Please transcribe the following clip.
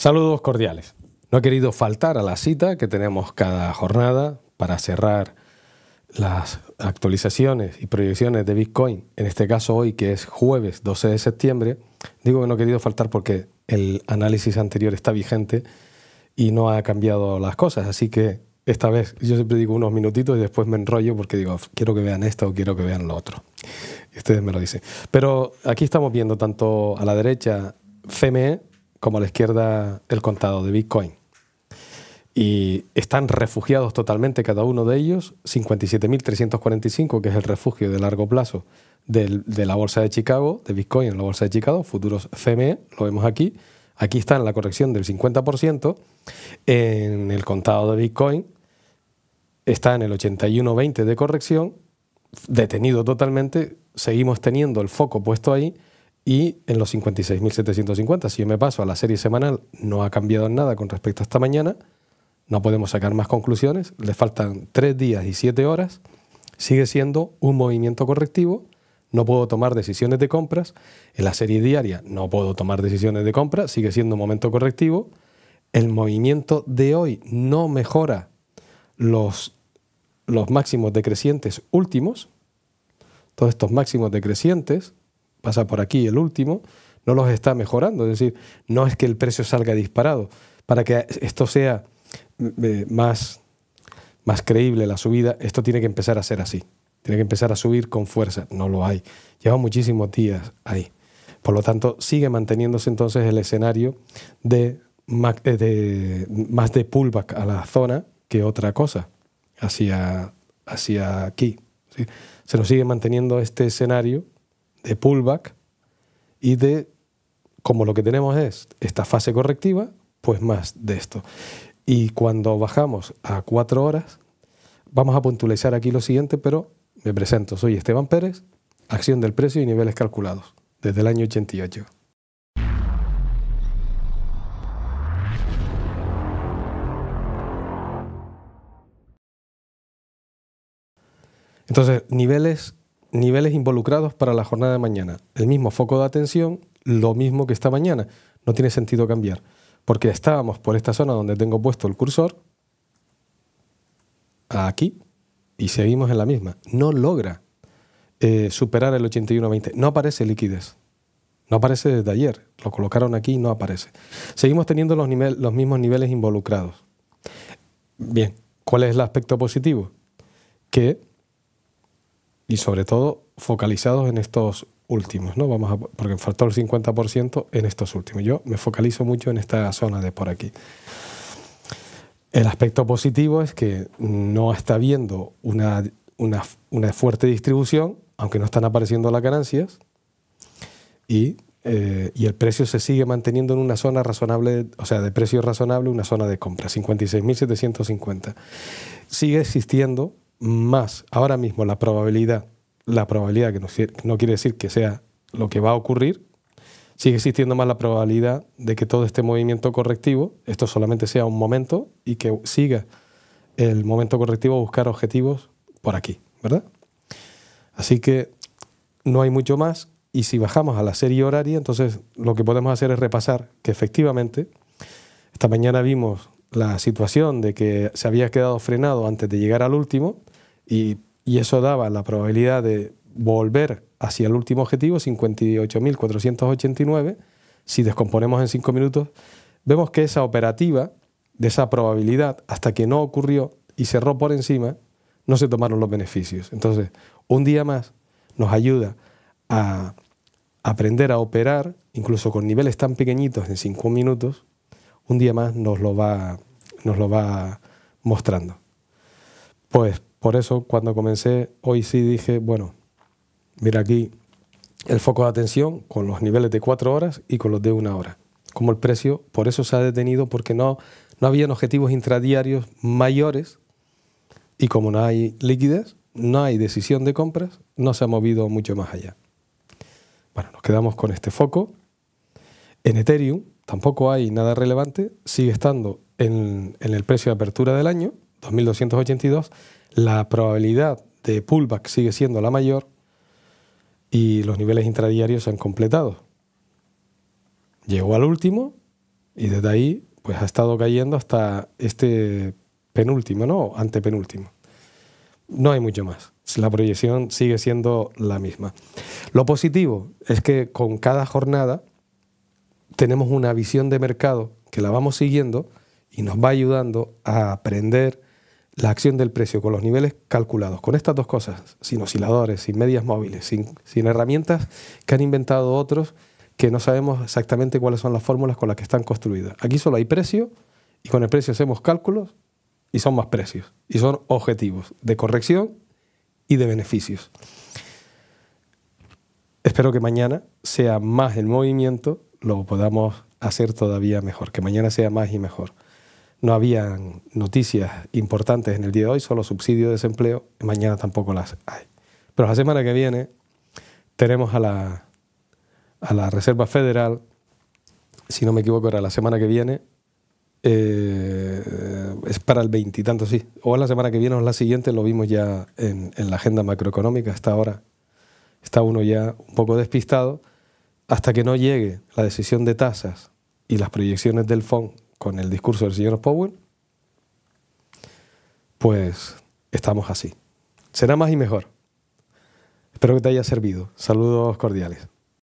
Saludos cordiales. No he querido faltar a la cita que tenemos cada jornada para cerrar las actualizaciones y proyecciones de Bitcoin, en este caso hoy que es jueves 12 de septiembre, digo que no he querido faltar porque el análisis anterior está vigente y no ha cambiado las cosas, así que esta vez yo siempre digo unos minutitos y después me enrollo porque digo, quiero que vean esto o quiero que vean lo otro. ustedes me lo dicen. Pero aquí estamos viendo tanto a la derecha FME como a la izquierda el contado de Bitcoin. Y están refugiados totalmente cada uno de ellos, 57.345, que es el refugio de largo plazo de la bolsa de Chicago, de Bitcoin en la bolsa de Chicago, futuros CME, lo vemos aquí. Aquí está en la corrección del 50%. En el contado de Bitcoin está en el 81.20 de corrección, detenido totalmente. Seguimos teniendo el foco puesto ahí y en los 56.750. Si yo me paso a la serie semanal, no ha cambiado nada con respecto a esta mañana, no podemos sacar más conclusiones, le faltan tres días y siete horas, sigue siendo un movimiento correctivo, no puedo tomar decisiones de compras, en la serie diaria no puedo tomar decisiones de compras. sigue siendo un momento correctivo, el movimiento de hoy no mejora los, los máximos decrecientes últimos, todos estos máximos decrecientes, pasa por aquí el último, no los está mejorando. Es decir, no es que el precio salga disparado. Para que esto sea mm, eh, más, más creíble la subida, esto tiene que empezar a ser así. Tiene que empezar a subir con fuerza. No lo hay. Lleva muchísimos días ahí. Por lo tanto, sigue manteniéndose entonces el escenario de eh, más de, más pullback a la zona que otra cosa hacia, hacia aquí. Se nos sigue manteniendo este escenario de pullback y de, como lo que tenemos es esta fase correctiva, pues más de esto. Y cuando bajamos a cuatro horas, vamos a puntualizar aquí lo siguiente, pero me presento, soy Esteban Pérez, acción del precio y niveles calculados, desde el año 88. Entonces, niveles niveles involucrados para la jornada de mañana. El mismo foco de atención, lo mismo que esta mañana. No tiene sentido cambiar, porque estábamos por esta zona donde tengo puesto el cursor, aquí, y seguimos en la misma. No logra eh, superar el 81-20. No aparece liquidez. No aparece desde ayer. Lo colocaron aquí y no aparece. Seguimos teniendo los, los mismos niveles involucrados. Bien, ¿cuál es el aspecto positivo? Que y sobre todo focalizados en estos últimos, ¿no? Vamos a, porque faltó el 50% en estos últimos. Yo me focalizo mucho en esta zona de por aquí. El aspecto positivo es que no está habiendo una, una, fuerte distribución, aunque no están apareciendo las ganancias, y, eh, y, el precio se sigue manteniendo en una zona razonable, o sea, de precio razonable, una zona de compra, 56.750. Sigue existiendo más ahora mismo la probabilidad, la probabilidad que no, quiere decir que sea lo que va a ocurrir, sigue existiendo más la probabilidad de que todo este movimiento correctivo, esto solamente sea un momento y que siga el momento correctivo a buscar objetivos por aquí, ¿verdad? Así que no hay mucho más y si bajamos a la serie horaria, entonces lo que podemos hacer es repasar que efectivamente esta mañana vimos la situación de que se había quedado frenado antes de llegar al último, y, eso daba la probabilidad de volver hacia el último objetivo, 58.489. Si descomponemos en 5 minutos, vemos que esa operativa de esa probabilidad, hasta que no ocurrió y cerró por encima, no se tomaron los beneficios. Entonces, un día más nos ayuda a aprender a operar, incluso con niveles tan pequeñitos en 5 minutos, un día más nos lo va, nos lo va mostrando. Pues por eso cuando comencé hoy sí dije, bueno, mira aquí el foco de atención con los niveles de cuatro horas y con los de una hora. Como el precio, por eso se ha detenido, porque no, no habían objetivos intradiarios mayores y como no hay liquidez, no hay decisión de compras, no se ha movido mucho más allá. Bueno, nos quedamos con este foco. En Ethereum tampoco hay nada relevante, sigue estando en el precio de apertura del año, 2282, la probabilidad de pullback sigue siendo la mayor y los niveles intradiarios se han completado. Llegó al último y desde ahí pues ha estado cayendo hasta este penúltimo, ¿no? Antepenúltimo. No hay mucho más. La proyección sigue siendo la misma. Lo positivo es que con cada jornada tenemos una visión de mercado que la vamos siguiendo y nos va ayudando a aprender la acción del precio con los niveles calculados, con estas dos cosas, sin osciladores, sin medias móviles, sin, herramientas que han inventado otros que no sabemos exactamente cuáles son las fórmulas con las que están construidas. Aquí solo hay precio y con el precio hacemos cálculos y son más precios y son objetivos de corrección y de beneficios. Espero que mañana sea más el movimiento, lo podamos hacer todavía mejor, que mañana sea más y mejor no habían noticias importantes en el día de hoy, solo subsidio de desempleo, mañana tampoco las hay. Pero la semana que viene tenemos a la, a la Reserva Federal, si no me equivoco, era la semana que viene, eh, es para el 20, tanto sí. O la semana que viene o la siguiente, lo vimos ya en, la agenda macroeconómica, hasta ahora está uno ya un poco despistado, hasta que no llegue la decisión de tasas y las proyecciones del Fondo con el discurso del señor Powell, pues estamos así. Será más y mejor. Espero que te haya servido. Saludos cordiales.